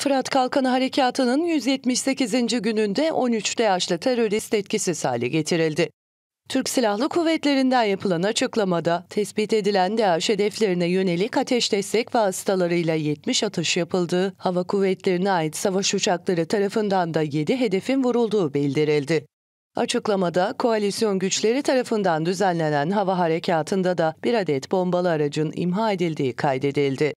Fırat Kalkanı Harekatı'nın 178. gününde 13 DH'lı terörist etkisiz hale getirildi. Türk Silahlı Kuvvetlerinden yapılan açıklamada tespit edilen DAEŞ hedeflerine yönelik ateş destek vasıtalarıyla 70 atış yapıldığı, hava kuvvetlerine ait savaş uçakları tarafından da 7 hedefin vurulduğu bildirildi. Açıklamada koalisyon güçleri tarafından düzenlenen hava harekatında da bir adet bombalı aracın imha edildiği kaydedildi.